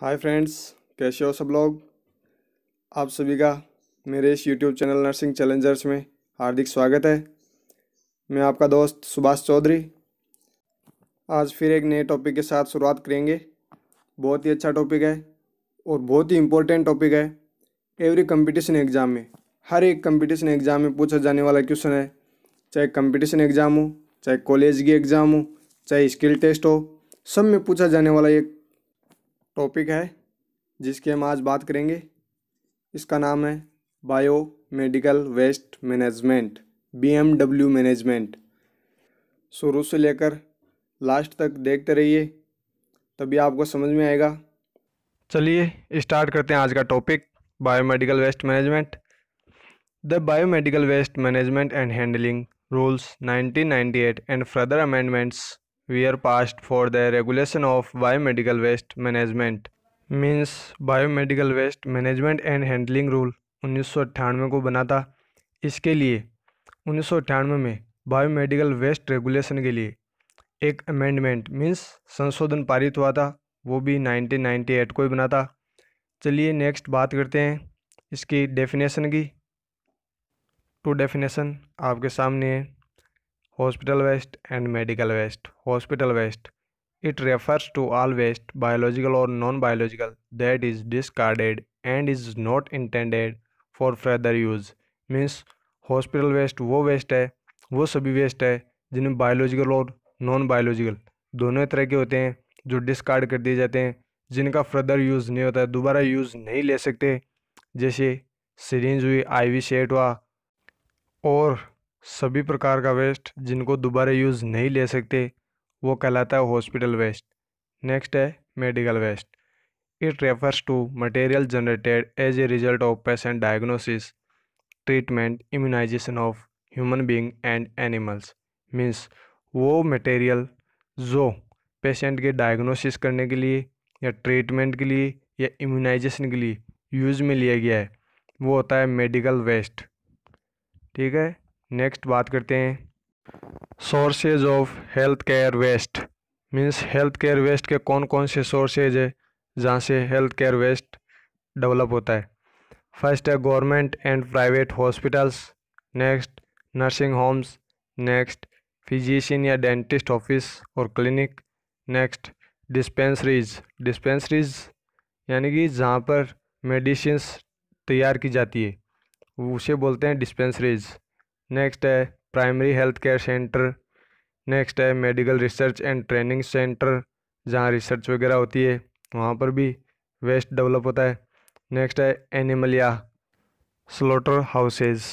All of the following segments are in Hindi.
हाय फ्रेंड्स कैसे हो सब लोग आप सभी का मेरे इस यूट्यूब चैनल नर्सिंग चैलेंजर्स में हार्दिक स्वागत है मैं आपका दोस्त सुभाष चौधरी आज फिर एक नए टॉपिक के साथ शुरुआत करेंगे बहुत ही अच्छा टॉपिक है और बहुत ही इम्पोर्टेंट टॉपिक है एवरी कंपटीशन एग्ज़ाम में हर एक कंपटीशन एग्ज़ाम में पूछा जाने वाला क्वेश्चन है चाहे कंपटीशन एग्ज़ाम हो चाहे कॉलेज की एग्ज़ाम हो चाहे स्किल टेस्ट हो सब में पूछा जाने वाला एक टॉपिक है जिसकी हम आज बात करेंगे इसका नाम है bio medical waste management B M W management शुरू से लेकर लास्ट तक देखते रहिए तभी आपको समझ में आएगा चलिए स्टार्ट करते हैं आज का topic biomedical waste management the biomedical waste management and handling rules 1998 and further amendments were passed for the regulation of biomedical waste management means biomedical waste management and handling rule उन्नीस को बना था इसके लिए उन्नीस में बायोमेडिकल वेस्ट रेगुलेशन के लिए एक अमेंडमेंट मीन्स संशोधन पारित हुआ था वो भी 1998 को ही बना था चलिए नेक्स्ट बात करते हैं इसकी डेफिनेशन की टू डेफिनेशन आपके सामने है hospital waste and medical waste hospital waste it refers to all waste biological or non-biological that is discarded and is not intended for further use means hospital waste वो वेस्ट है वो सभी वेस्ट है जिनमें बायोलॉजिकल और नॉन बायोलॉजिकल दोनों तरह के होते हैं जो डिस्कार्ड कर दिए जाते हैं जिनका फर्दर यूज़ नहीं होता है दोबारा यूज़ नहीं ले सकते जैसे सिरिंज हुई आईवी सेट हुआ और सभी प्रकार का वेस्ट जिनको दोबारा यूज़ नहीं ले सकते वो कहलाता है हॉस्पिटल वेस्ट नेक्स्ट है medical waste it refers to material generated as a result of patient diagnosis treatment immunization of human being and animals means वो मटेरियल जो पेशेंट के डायग्नोसिस करने के लिए या ट्रीटमेंट के लिए या इम्यूनाइजेशन के लिए यूज़ में लिया गया है वो होता है मेडिकल वेस्ट ठीक है नेक्स्ट बात करते हैं sources of health care waste means health care waste के कौन कौन से सोर्सेज है जहाँ से हेल्थ केयर वेस्ट डेवलप होता है फर्स्ट है government and private hospitals next nursing homes next physician या डेंटिस्ट ऑफिस और क्लिनिक नेक्स्ट डिस्पेंसरीज डिस्पेंसरीज यानी कि जहाँ पर मेडिसिन तैयार की जाती है उसे बोलते हैं डिस्पेंसरीज़ नेक्स्ट है primary health care centre next है medical research and training centre जहाँ रिसर्च वगैरह होती है वहाँ पर भी वेस्ट डेवलप होता है नेक्स्ट है एनिमल या स्लोटर हाउसेज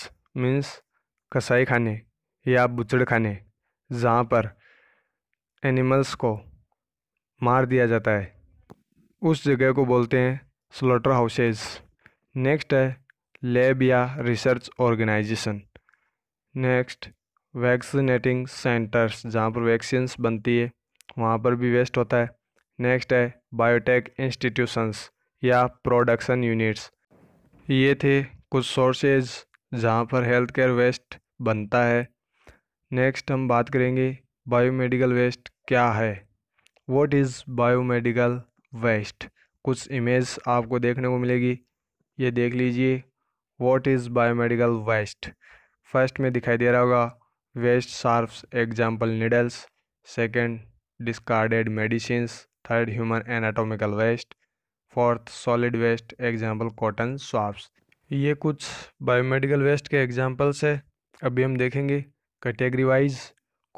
मीन्स कसाई खाने या बुचड़ खाने जहाँ पर एनिमल्स को मार दिया जाता है उस जगह को बोलते हैं स्लोटर हाउसेज नेक्स्ट है लैब या research organisation next vaccinating centres जहाँ पर वैक्सीन्स बनती है वहाँ पर भी वेस्ट होता है नेक्स्ट है बायोटेक इंस्टीट्यूशंस या प्रोडक्शन यूनिट्स ये थे कुछ सोर्सेज जहाँ पर हेल्थ केयर वेस्ट बनता है नेक्स्ट हम बात करेंगे बायोमेडिकल वेस्ट क्या है वॉट इज़ बायोमेडिकल वेस्ट कुछ इमेज आपको देखने को मिलेगी ये देख लीजिए what is biomedical waste first में दिखाई दे रहा होगा waste sharps example needles second discarded medicine third human anatomical waste fourth solid waste example cotton swabs ये कुछ बायोमेडिकल वेस्ट के एग्जाम्पल्स है अभी हम देखेंगे कैटेगरी वाइज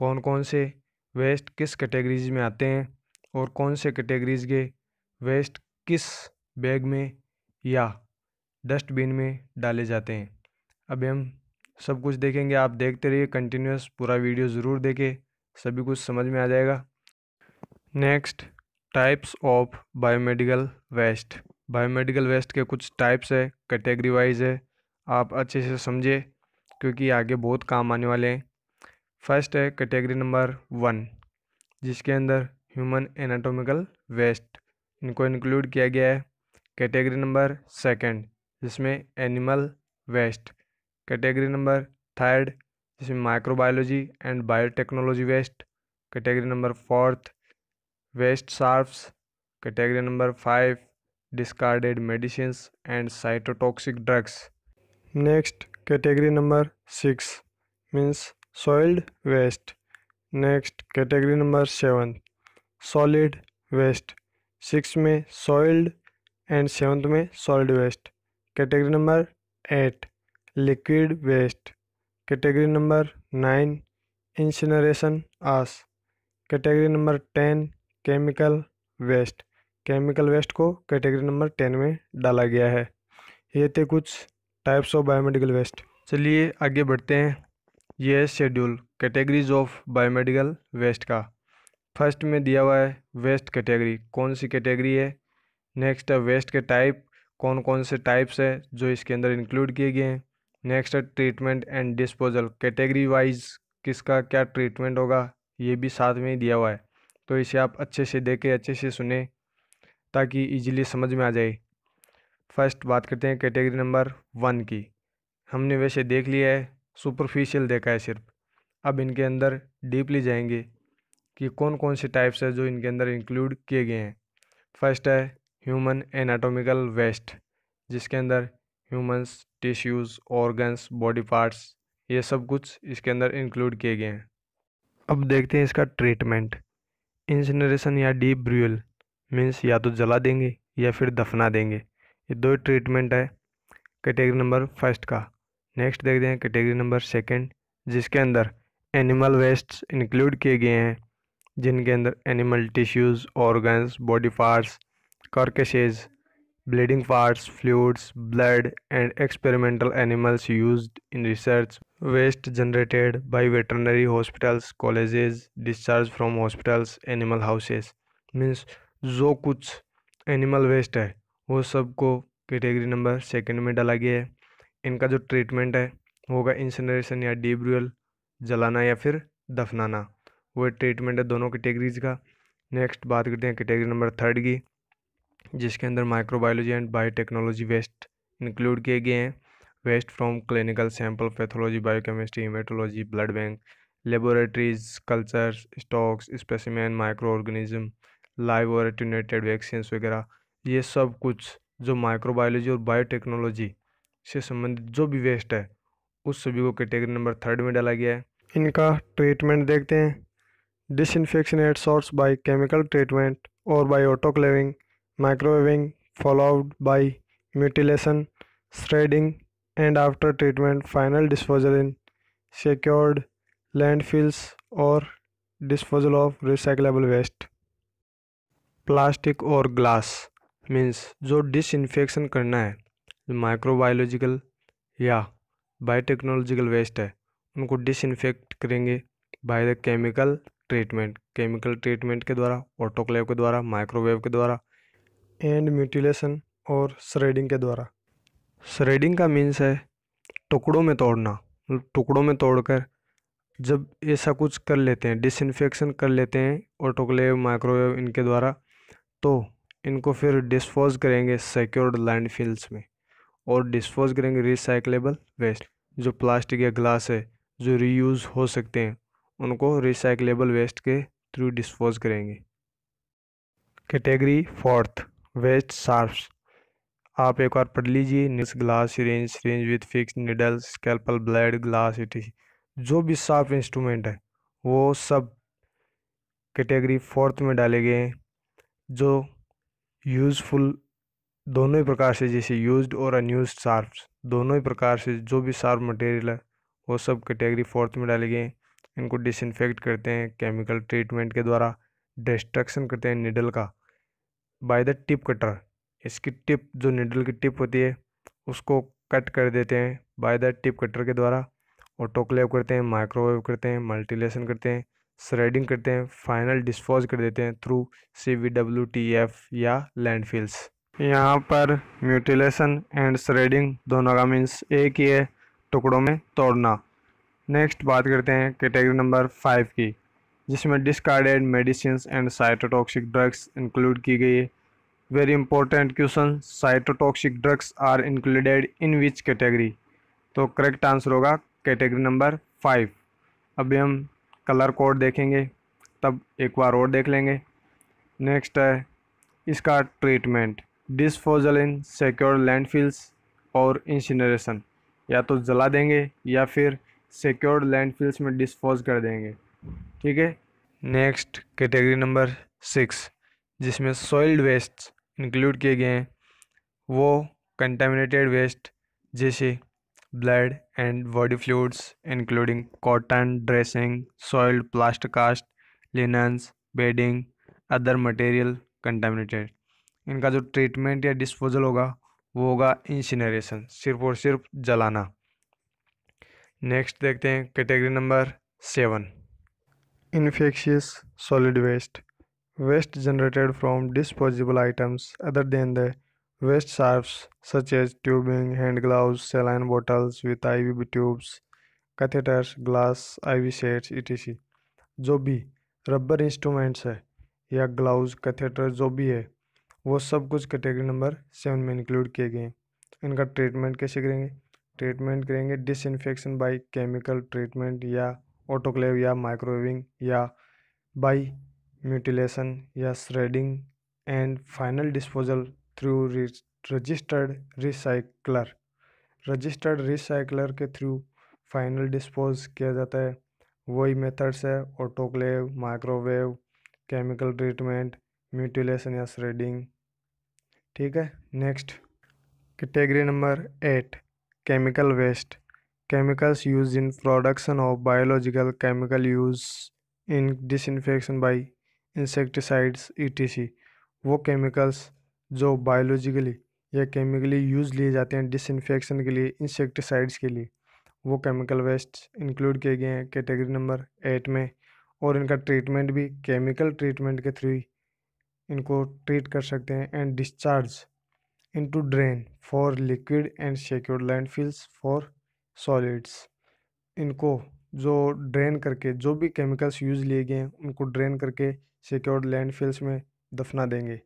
कौन कौन से वेस्ट किस कैटेगरीज में आते हैं और कौन से कैटेगरीज के वेस्ट किस बैग में या डस्टबिन में डाले जाते हैं अभी हम सब कुछ देखेंगे आप देखते रहिए कंटिन्यूस पूरा वीडियो ज़रूर देखें सभी कुछ समझ में आ जाएगा next types of biomedical waste biomedical waste के कुछ टाइप्स है कैटेगरी वाइज है आप अच्छे से समझे क्योंकि आगे बहुत काम आने वाले हैं फर्स्ट है कैटेगरी नंबर वन जिसके अंदर ह्यूमन एनाटोमिकल वेस्ट इनको इंक्लूड किया गया है कैटेगरी नंबर सेकंड जिसमें animal waste category number third जिसमें microbiology and biotechnology waste category number fourth waste sharps category number five discarded medicine and cytotoxic drugs next category number six means soiled waste next category number seven solid waste six में सॉइल्ड एंड सेवन्थ में solid waste category number eight liquid waste category number nine incineration आस category number ten chemical waste chemical waste को कैटेगरी नंबर टेन में डाला गया है ये थे कुछ टाइप्स ऑफ बायोमेडिकल वेस्ट चलिए आगे बढ़ते हैं ये है schedule categories of biomedical waste का फर्स्ट में दिया हुआ है वेस्ट कैटेगरी कौन सी कैटेगरी है नेक्स्ट है वेस्ट के टाइप कौन कौन से टाइप्स हैं जो इसके अंदर इंक्लूड किए गए हैं नेक्स्ट है treatment and disposal category wise किसका क्या ट्रीटमेंट होगा ये भी साथ में ही दिया हुआ है तो इसे आप अच्छे से देखें अच्छे से सुने ताकि इजीली समझ में आ जाए फर्स्ट बात करते हैं कैटेगरी नंबर वन की हमने वैसे देख लिया है सुपरफिशियल देखा है सिर्फ अब इनके अंदर डीपली जाएंगे कि कौन कौन से टाइप्स है जो इनके अंदर इंक्लूड किए गए हैं फर्स्ट है ह्यूमन एनाटोमिकल वेस्ट जिसके अंदर humans tissues organs body parts ये सब कुछ इसके अंदर इंक्लूड किए गए हैं अब देखते हैं इसका ट्रीटमेंट इंसनरेशन या डीप ब्रूअल मीन्स या तो जला देंगे या फिर दफना देंगे ये दो ट्रीटमेंट है कैटेगरी नंबर फर्स्ट का नेक्स्ट देखते हैं कैटेगरी नंबर सेकेंड जिसके अंदर एनिमल वेस्ट्स इंक्लूड किए गए हैं जिनके अंदर animal tissues organs body parts carcasses bleeding parts fluids blood and experimental animals use in research waste generated by veterinary hospitals colleges discharge from hospitals animal houses means जो कुछ एनिमल वेस्ट है वो सब को कैटेगरी नंबर सेकेंड में डाला गया है इनका जो ट्रीटमेंट है होगा इंसनरेशन या डीब्रियल जलाना या फिर दफनाना वो ट्रीटमेंट है दोनों कैटेगरीज का नेक्स्ट बात करते हैं कैटेगरी नंबर थर्ड की जिसके अंदर microbiology and biotechnology waste include किए गए हैं waste from clinical sample pathology biochemistry haematology blood bank laboratories culture stocks specimen microorganism live और एटेनेटेड वैक्सीन वगैरह ये सब कुछ जो माइक्रोबायोलॉजी और बायोटेक्नोलॉजी से संबंधित जो भी वेस्ट है उस सभी को कैटेगरी नंबर थर्ड में डाला गया है इनका ट्रीटमेंट देखते हैं disinfection at source by chemical treatment और by autoclaving microwaving followed by mutilation, shredding and after treatment final disposal in secured landfills or disposal of recyclable waste. Plastic और ग्लास मीन्स जो डिसइन्फेक्शन करना है जो माइक्रोबायोलॉजिकल या बायोटेक्नोलॉजिकल वेस्ट है उनको डिसइन्फेक्ट करेंगे by the chemical treatment chemical treatment के द्वारा ऑटोक्लेव के द्वारा माइक्रोवेव के द्वारा एंड म्यूटिलेशन और श्रेडिंग के द्वारा श्रेडिंग का मीन्स है टुकड़ों में तोड़ना टुकड़ों में तोड़कर जब ऐसा कुछ कर लेते हैं डिसइनफेक्शन कर लेते हैं और माइक्रोवेव इनके द्वारा तो इनको फिर डिस्पोज करेंगे सिक्योर्ड लैंडफिल्स में और डिस्पोज करेंगे रिसाइकलेबल वेस्ट जो प्लास्टिक या ग्लास है जो रीयूज़ हो सकते हैं उनको रिसाइकलेबल वेस्ट के थ्रू डिस्पोज करेंगे कैटेगरी फोर्थ वेस्ट सार्फ्स आप एक बार पढ़ लीजिए needles glass syringe syringe with fixed needle scalpel blade glass etc जो भी सार्फ इंस्ट्रूमेंट है वो सब कैटेगरी फोर्थ में डाले गए हैं जो यूज़फुल दोनों ही प्रकार से जैसे यूज्ड और अनयूज सार्फ दोनों ही प्रकार से जो भी सार्फ मटेरियल है वो सब कैटेगरी फोर्थ में डाले गए हैं इनको डिसइनफेक्ट करते हैं केमिकल ट्रीटमेंट के द्वारा डिस्ट्रक्शन करते हैं निडल का बाय द टिप कटर इसकी टिप जो निडल की टिप होती है उसको कट कर देते हैं बाय द टिप कटर के द्वारा ऑटोक्लेव करते हैं माइक्रोवेव करते हैं मल्टीलेसन करते हैं श्रेडिंग करते हैं फाइनल डिस्पोज कर देते हैं through C V W T F या लैंडफिल्स यहाँ पर म्यूटिलेशन एंड श्रेडिंग दोनों का मीन्स एक ही है टुकड़ों में तोड़ना नेक्स्ट बात करते हैं कैटेगरी नंबर फाइव की जिसमें discarded medicine and cytotoxic drugs include की गई है very important question cytotoxic drugs are included in which category तो करेक्ट आंसर होगा कैटेगरी नंबर फाइव अभी हम कलर कोड देखेंगे तब एक बार और देख लेंगे नेक्स्ट है इसका treatment disposal in secure landfills और इंसिनरेशन या तो जला देंगे या फिर सिक्योर लैंडफिल्स में डिस्पोज कर देंगे ठीक है नेक्स्ट कैटेगरी नंबर सिक्स जिसमें सॉइल्ड वेस्ट इंक्लूड किए गए हैं वो कंटेमिनेटेड वेस्ट जैसे blood and body fluids including cotton dressing soiled plaster cast linens bedding other material contaminated इनका जो ट्रीटमेंट या डिस्पोजल होगा वो होगा इंसिनरेशन सिर्फ और सिर्फ जलाना नेक्स्ट देखते हैं category number seven Infectious solid waste. Waste generated from disposable items other than the waste serves such as tubing, hand gloves, saline bottles with IV tubes, catheters, glass, IV sets, etc. जो भी रबर इंस्ट्रूमेंट्स है या ग्लव्स कैथेटर जो भी है वो सब कुछ कैटेगरी नंबर सेवन में इंक्लूड किए गए हैं इनका ट्रीटमेंट कैसे करेंगे ट्रीटमेंट करेंगे डिसइनफेक्शन बाय केमिकल ट्रीटमेंट या ऑटोक्लेव या माइक्रोवेविंग या बाई म्यूटिलेशन या shredding and final disposal through registered recycler registered recycler के थ्रू फाइनल डिस्पोज किया जाता है वही मेथड्स है autoclave microwave chemical treatment mutilation या श्रेडिंग ठीक है next category number eight chemical waste chemicals used in production of biological chemical use in disinfection by insecticides etc वो केमिकल्स जो बायोलॉजिकली या केमिकली यूज लिए जाते हैं डिसइनफेक्शन के लिए इंसेक्टिसाइड्स के लिए वो केमिकल वेस्ट इंक्लूड किए गए हैं कैटेगरी नंबर एट में और इनका ट्रीटमेंट भी केमिकल ट्रीटमेंट के थ्रू इनको ट्रीट कर सकते हैं and discharge into drain for liquid and secured landfills for solids इनको जो ड्रेन करके जो भी केमिकल्स यूज़ लिए गए हैं उनको ड्रेन करके सिक्योर्ड लैंडफिल्स में दफना देंगे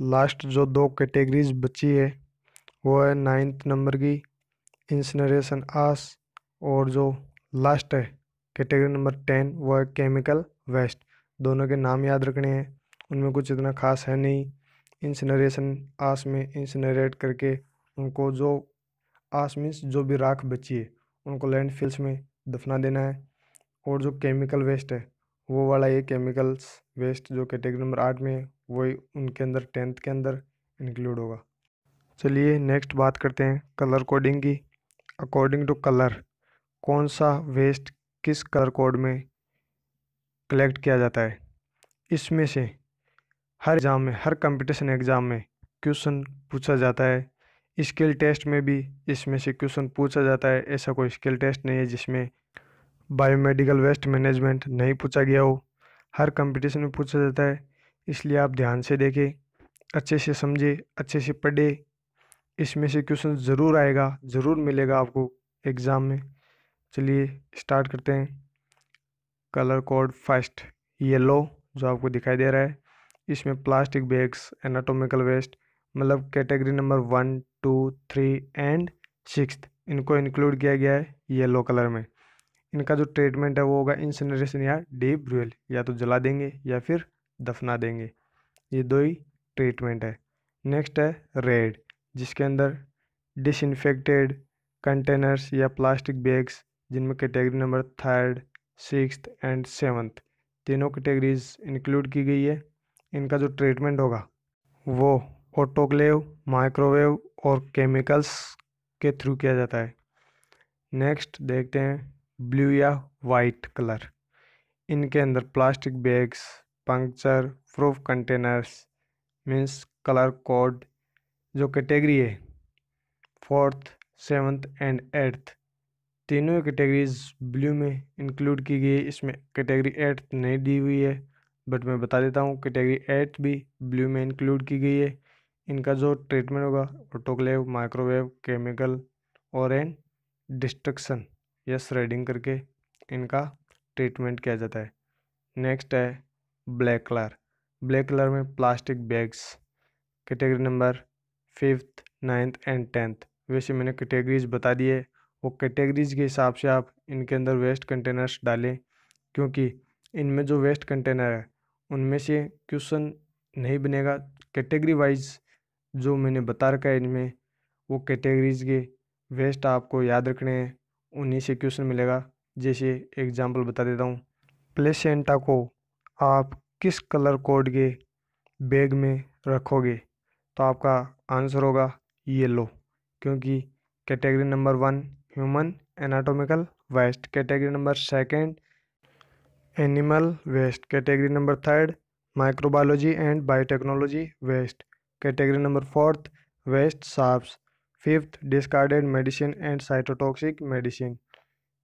लास्ट जो दो कैटेगरीज बची है वो है नाइन्थ नंबर की इंसनरेशन आस और जो लास्ट है कैटेगरी नंबर टेन वो है केमिकल वेस्ट दोनों के नाम याद रखने हैं उनमें कुछ इतना खास है नहीं इंसनरेशन आस में इंसनरेट करके उनको जो आस मीन्स जो भी राख बची है उनको लैंड में दफना देना है और जो केमिकल वेस्ट है वो वाला ये केमिकल्स वेस्ट जो कैटेगरी नंबर आठ में है वही उनके अंदर टेंथ के अंदर इंक्लूड होगा चलिए नेक्स्ट बात करते हैं कलर कोडिंग की अकॉर्डिंग टू कलर कौन सा वेस्ट किस कलर कोड में कलेक्ट किया जाता है इसमें से हर एग्ज़ाम में हर कंपटीशन एग्ज़ाम में क्वेश्चन पूछा जाता है स्किल टेस्ट में भी इसमें से क्वेश्चन पूछा जाता है ऐसा कोई स्किल टेस्ट नहीं है जिसमें बायोमेडिकल वेस्ट मैनेजमेंट नहीं पूछा गया हो हर कंपटीशन में पूछा जाता है इसलिए आप ध्यान से देखें अच्छे से समझे अच्छे से पढ़े इसमें से क्वेश्चन ज़रूर आएगा ज़रूर मिलेगा आपको एग्ज़ाम में चलिए स्टार्ट करते हैं कलर कोड फर्स्ट येलो जो आपको दिखाई दे रहा है इसमें प्लास्टिक बैग्स एनाटोमिकल वेस्ट मतलब category number one two three and six इनको इंक्लूड किया गया है येलो कलर में इनका जो ट्रीटमेंट है वो होगा इंसनरेशन या डीप रूल या तो जला देंगे या फिर दफना देंगे ये दो ही ट्रीटमेंट है नेक्स्ट है रेड जिसके अंदर डिसइनफेक्टेड कंटेनर्स या प्लास्टिक बैग्स जिनमें category number third six and seventh तीनों कैटेगरीज इंक्लूड की गई है इनका जो ट्रीटमेंट होगा वो ऑटोक्लेव माइक्रोवेव और केमिकल्स के थ्रू किया जाता है नेक्स्ट देखते हैं ब्लू या वाइट कलर इनके अंदर plastic bags puncture proof containers means colour code जो कैटेगरी है फोर्थ सेवन्थ एंड एट्थ तीनों कैटेगरीज ब्लू में इंक्लूड की गई है इसमें कैटेगरी एट्थ नहीं दी हुई है बट मैं बता देता हूँ कैटेगरी एट्थ भी ब्लू में इंक्लूड की गई है इनका जो ट्रीटमेंट होगा ऑटोक्लेव माइक्रोवेव केमिकल और एन डिस्ट्रक्शन या श्रेडिंग करके इनका ट्रीटमेंट किया जाता है नेक्स्ट है ब्लैक कलर ब्लैक कलर में plastic bags category number fifth ninth and tenth वैसे मैंने कैटेगरीज बता दी है वो कैटेगरीज के हिसाब से आप इनके अंदर वेस्ट कंटेनर्स डालें क्योंकि इनमें जो वेस्ट कंटेनर है उनमें से क्वेश्चन नहीं बनेगा कैटेगरी वाइज जो मैंने बता रखा है इनमें वो कैटेगरीज के वेस्ट आपको याद रखने हैं उन्हीं से क्वेश्चन मिलेगा जैसे एग्जाम्पल बता देता हूँ प्लेसेंटा को आप किस कलर कोड के बैग में रखोगे तो आपका आंसर होगा येलो क्योंकि category number one human anatomical waste category number second animal waste category number third microbiology and biotechnology waste category number fourth waste sharps fifth discarded medicine and cytotoxic medicine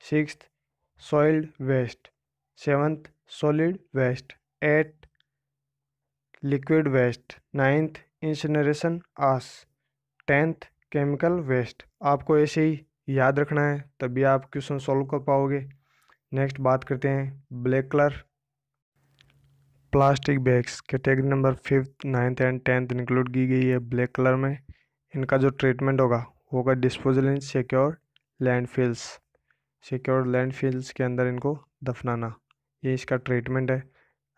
six soiled waste seventh solid waste eight liquid waste ninth incineration ash tenth chemical waste आपको ऐसे ही याद रखना है तभी आप क्वेश्चन सॉल्व कर पाओगे नेक्स्ट बात करते हैं black colour plastic bags category number fifth ninth and tenth include की गई है ब्लैक कलर में इनका जो ट्रीटमेंट होगा वो होगा disposal in secure landfills secure landfills के अंदर इनको दफनाना ये इसका ट्रीटमेंट है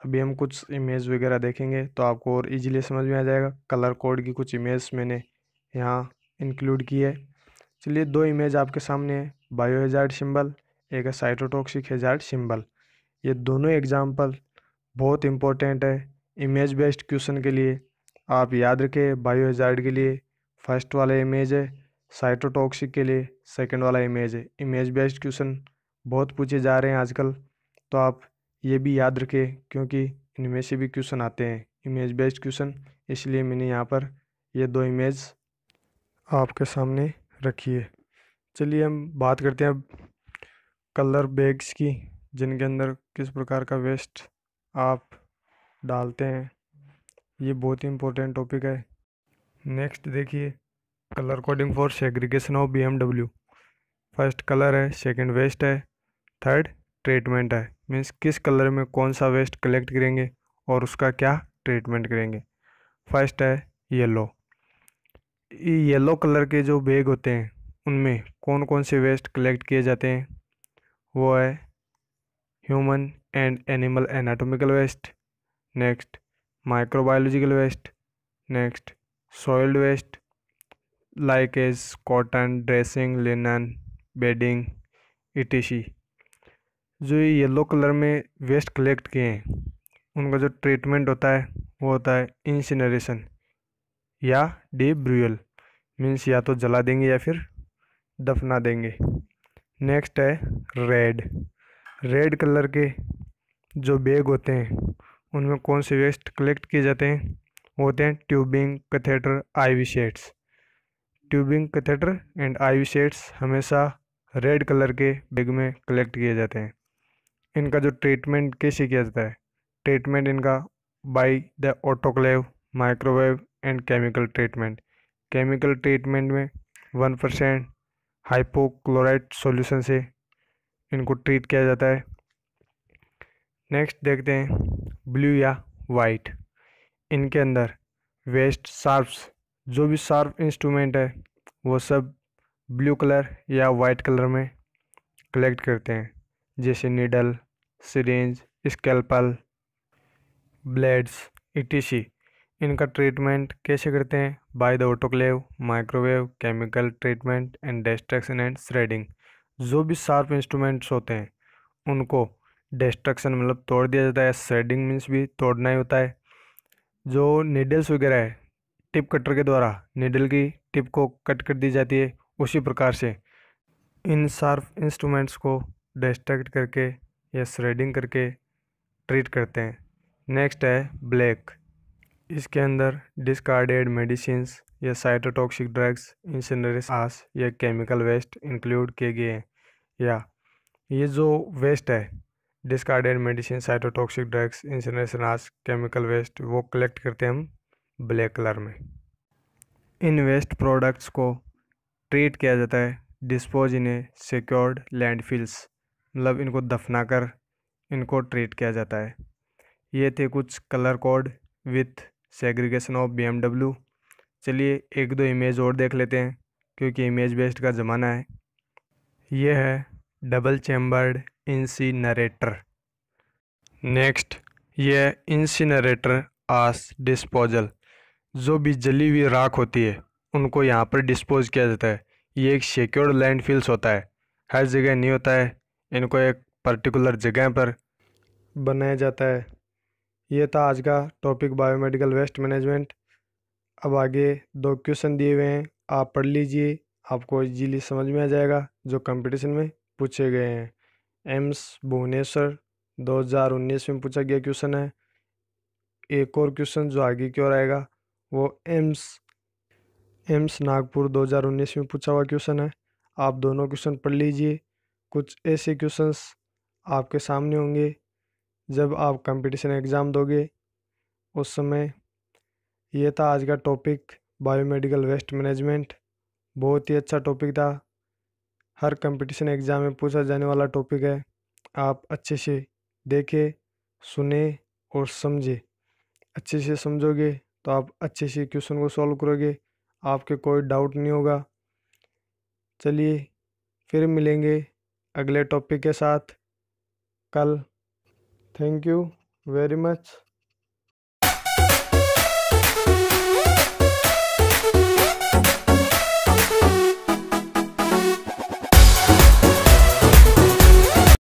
अभी हम कुछ इमेज वगैरह देखेंगे तो आपको और इजीली समझ में आ जाएगा कलर कोड की कुछ इमेज मैंने यहाँ इंक्लूड की है चलिए दो इमेज आपके सामने है बायो हेजार्ड सिंबल एक है साइटोटॉक्सिक हेजार्ड सिंबल ये दोनों एग्जाम्पल बहुत इम्पोर्टेंट है इमेज बेस्ड क्वेश्चन के लिए आप याद रखें बायो के लिए फर्स्ट वाला इमेज है साइटोटॉक्सिक के लिए सेकंड वाला इमेज है इमेज बेस्ड क्वेश्चन बहुत पूछे जा रहे हैं आजकल तो आप ये भी याद रखें क्योंकि इनमें से भी क्वेश्चन आते हैं इमेज बेस्ड क्वेश्चन इसलिए मैंने यहाँ पर ये दो इमेज आपके सामने रखी है चलिए हम बात करते हैं कलर बैग्स की जिनके अंदर किस प्रकार का वेस्ट आप डालते हैं ये बहुत ही इंपॉर्टेंट टॉपिक है नेक्स्ट देखिए colour coding for segregation of BMW first colour है सेकंड वेस्ट है थर्ड ट्रीटमेंट है मीन्स किस कलर में कौन सा वेस्ट कलेक्ट करेंगे और उसका क्या ट्रीटमेंट करेंगे फर्स्ट है येलो येलो कलर के जो बैग होते हैं उनमें कौन कौन से वेस्ट कलेक्ट किए जाते हैं वो है human and animal anatomical waste next microbiological waste next soiled waste like as cotton dressing linen bedding इटिशी जो ये येलो कलर में वेस्ट कलेक्ट किए हैं उनका जो ट्रीटमेंट होता है वो होता है इंसिनरेशन या डी ब्रूअल मीन्स या तो जला देंगे या फिर दफना देंगे नेक्स्ट है रेड रेड कलर के जो बैग होते हैं उनमें कौन से वेस्ट कलेक्ट किए जाते हैं वो होते हैं tubing catheter IV sets tubing catheter and IV sets हमेशा रेड कलर के बैग में कलेक्ट किए जाते हैं इनका जो ट्रीटमेंट कैसे किया जाता है ट्रीटमेंट इनका by the autoclave microwave and chemical treatment chemical treatment में वन परसेंट हाइपोक्लोराइड सोल्यूशन से इनको ट्रीट किया जाता है नेक्स्ट देखते हैं ब्लू या वाइट इनके अंदर वेस्ट शार्प्स जो भी शार्प इंस्ट्रूमेंट है वो सब ब्लू कलर या वाइट कलर में कलेक्ट करते हैं जैसे नीडल सिरेंज स्केल्पल ब्लेड्स ई इनका ट्रीटमेंट कैसे करते हैं by the autoclave microwave chemical treatment and destruction and shredding जो भी शार्प इंस्ट्रूमेंट्स होते हैं उनको डिस्ट्रक्शन मतलब तोड़ दिया जाता है शेडिंग मीन्स भी तोड़ना ही होता है जो निडल्स वगैरह है टिप कटर के द्वारा निडल की टिप को कट कर दी जाती है उसी प्रकार से इन शार्प इंस्ट्रूमेंट्स को डिस्ट्रक्ट करके या श्रेडिंग करके ट्रीट करते हैं नेक्स्ट है ब्लैक इसके अंदर डिस्कार्डेड मेडिसिन या साइटोटॉक्सिक ड्रग्स इंसेंडरिस आस या केमिकल वेस्ट इंक्लूड किए गए हैं या ये जो वेस्ट है discarded medicine cytotoxic drugs incineration ash chemical waste वो कलेक्ट करते हैं हम ब्लैक कलर में इन वेस्ट प्रोडक्ट्स को ट्रीट किया जाता है dispose in a secured landfills मतलब इनको दफना कर इनको ट्रीट किया जाता है ये थे कुछ colour code with segregation of B चलिए एक दो इमेज और देख लेते हैं क्योंकि इमेज बेस्ड का ज़माना है ये है डबल चैम्बर्ड इंसिनरेटर नेक्स्ट ये इंसिनरेटर आस डिस्पोजल जो भी जली हुई राख होती है उनको यहाँ पर डिस्पोज किया जाता है ये एक सिक्योर्ड फील्स होता है हर जगह नहीं होता है इनको एक पर्टिकुलर जगह पर बनाया जाता है ये था आज का टॉपिक बायोमेडिकल वेस्ट मैनेजमेंट अब आगे दो क्वेश्चन दिए हुए हैं आप पढ़ लीजिए आपको इजीली समझ में आ जाएगा जो कंपटीशन में पूछे गए हैं एम्स भुवनेश्वर 2019 में पूछा गया क्वेश्चन है एक और क्वेश्चन जो आगे की ओर आएगा वो एम्स एम्स नागपुर 2019 में पूछा हुआ क्वेश्चन है आप दोनों क्वेश्चन पढ़ लीजिए कुछ ऐसे क्वेश्चंस आपके सामने होंगे जब आप कंपटीशन एग्ज़ाम दोगे उस समय ये था आज का टॉपिक बायोमेडिकल वेस्ट मैनेजमेंट बहुत ही अच्छा टॉपिक था हर कंपटीशन एग्ज़ाम में पूछा जाने वाला टॉपिक है आप अच्छे से देखें सुने और समझे अच्छे से समझोगे तो आप अच्छे से क्वेश्चन को सॉल्व करोगे आपके कोई डाउट नहीं होगा चलिए फिर मिलेंगे अगले टॉपिक के साथ कल थैंक यू वेरी मच